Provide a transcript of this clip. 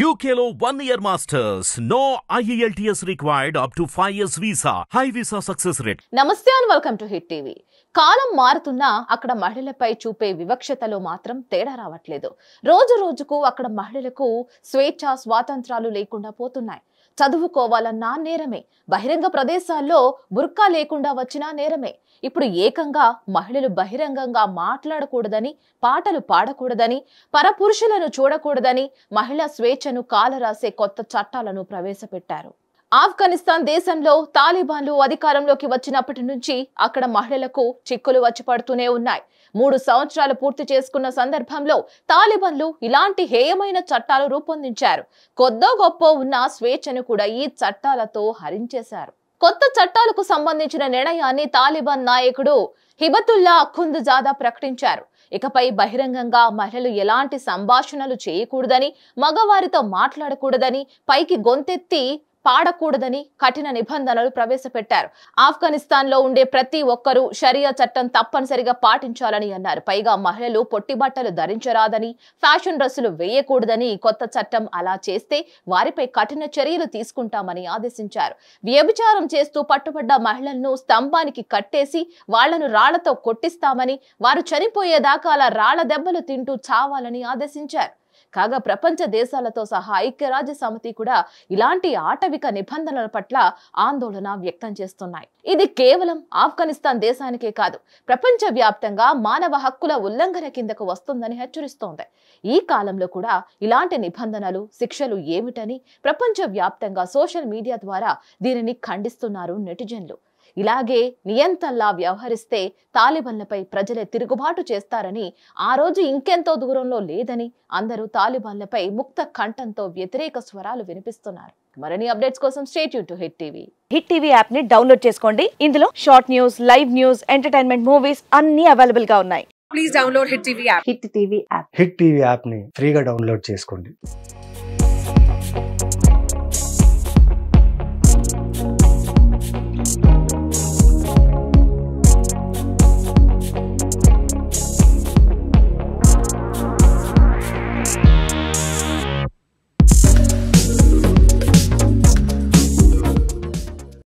యూకేలో one year masters no IELTS required up to five years visa high visa success rate నమస్తే and welcome to Hit TV కాలం మారుతున్నా అక్కడ మహిళలపై చూపే వివక్షతలో మాత్రం తేడా రావట్లేదు రోజు రోజుకు అక్కడ మహిళలకు స్వేచ్ఛ స్వాతంత్రాలు లేకుండా పోతున్నాయి చదువుకోవాలన్నా నేరమే బహిరంగ ప్రదేశాల్లో బుర్కా లేకుండా వచ్చినా నేరమే ఇప్పుడు ఏకంగా మహిళలు బహిరంగంగా మాట్లాడకూడదని పాటలు పాడకూడదని పరపురుషులను చూడకూడదని మహిళా స్వేచ్ఛను కాలరాసే కొత్త చట్టాలను ప్రవేశపెట్టారు ఆఫ్ఘనిస్తాన్ దేశంలో తాలిబాన్లు అధికారంలోకి వచ్చినప్పటి నుంచి అక్కడ మహిళలకు చిక్కులు వచ్చి పడుతూనే ఉన్నాయి మూడు సంవత్సరాలు పూర్తి చేసుకున్న సందర్భంలో తాలిబాన్లు ఇలాంటి హేయమైన చట్టాలు రూపొందించారు కొద్దో గొప్ప ఉన్న స్వేచ్ఛను కూడా ఈ చట్టాలతో హరించేశారు కొత్త చట్టాలకు సంబంధించిన నిర్ణయాన్ని తాలిబాన్ నాయకుడు హిబతుల్లా అఖుంద్ జాదా ప్రకటించారు ఇకపై బహిరంగంగా మహిళలు ఎలాంటి సంభాషణలు చేయకూడదని మగవారితో మాట్లాడకూడదని పైకి గొంతెత్తి పాడకూడదని కఠిన నిబంధనలు ప్రవేశపెట్టారు ఆఫ్ఘనిస్తాన్ లో ఉండే ప్రతి ఒక్కరూ షరియా చట్టం తప్పనిసరిగా పాటించాలని అన్నారు పైగా మహిళలు పొట్టి బట్టలు ధరించరాదని ఫ్యాషన్ డ్రెస్సులు వేయకూడదని కొత్త చట్టం అలా చేస్తే వారిపై కఠిన చర్యలు తీసుకుంటామని ఆదేశించారు వ్యభిచారం చేస్తూ పట్టుబడ్డ మహిళలను స్తంభానికి కట్టేసి వాళ్లను రాళ్లతో కొట్టిస్తామని వారు చనిపోయేదాకా అలా రాళ్ల దెబ్బలు తింటూ చావాలని ఆదేశించారు కాగా ప్రపంచ దేశాలతో సహా ఐక్యరాజ్య సమితి కూడా ఇలాంటి ఆటవిక నిబంధనల పట్ల ఆందోళన వ్యక్తం చేస్తున్నాయి ఇది కేవలం ఆఫ్ఘనిస్తాన్ దేశానికే కాదు ప్రపంచ వ్యాప్తంగా మానవ హక్కుల ఉల్లంఘన కిందకు వస్తుందని హెచ్చరిస్తోంది ఈ కాలంలో కూడా ఇలాంటి నిబంధనలు శిక్షలు ఏమిటని ప్రపంచ వ్యాప్తంగా సోషల్ మీడియా ద్వారా దీనిని ఖండిస్తున్నారు నెటిజన్లు ఇలాగే నియంతల్లా వ్యవహరిస్తే తాలిబన్లపై ప్రజలే తిరుగుబాటు చేస్తారని ఆ రోజు ఇంకెంతో దూరంలో లేదని అందరూ తాలిబన్లపై ముక్త కంఠంతో వ్యతిరేక స్వరాలు వినిపిస్తున్నారు మరిన్ని అప్డేట్స్ కోసం stay tuned to Hit TV Hit TV app ని డౌన్లోడ్ చేసుకోండి ఇందులో short news live news entertainment movies అన్ని అవైలబుల్ గా ఉన్నాయి please download Hit TV app Hit TV app Hit TV app ని ఫ్రీగా డౌన్లోడ్ చేసుకోండి